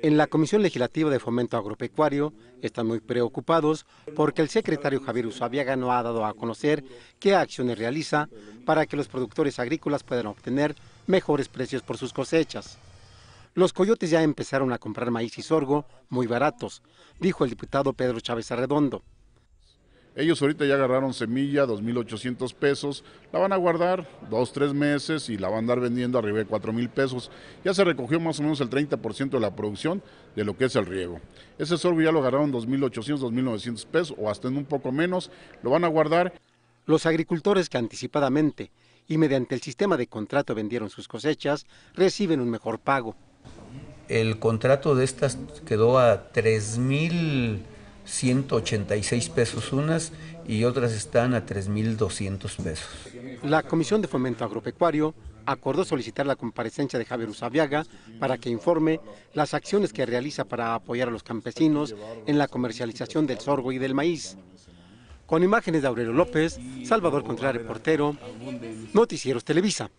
En la Comisión Legislativa de Fomento Agropecuario están muy preocupados porque el secretario Javier Usabiaga no ha dado a conocer qué acciones realiza para que los productores agrícolas puedan obtener mejores precios por sus cosechas. Los coyotes ya empezaron a comprar maíz y sorgo muy baratos, dijo el diputado Pedro Chávez Arredondo. Ellos ahorita ya agarraron semilla, 2.800 pesos, la van a guardar dos, tres meses y la van a andar vendiendo arriba de 4.000 pesos. Ya se recogió más o menos el 30% de la producción de lo que es el riego. Ese sorbo ya lo agarraron 2.800, 2.900 pesos o hasta en un poco menos, lo van a guardar. Los agricultores que anticipadamente y mediante el sistema de contrato vendieron sus cosechas reciben un mejor pago. El contrato de estas quedó a 3.000 186 pesos unas y otras están a 3.200 pesos. La Comisión de Fomento Agropecuario acordó solicitar la comparecencia de Javier Usabiaga para que informe las acciones que realiza para apoyar a los campesinos en la comercialización del sorgo y del maíz. Con imágenes de Aurelio López, Salvador Contreras, Portero, Noticieros Televisa.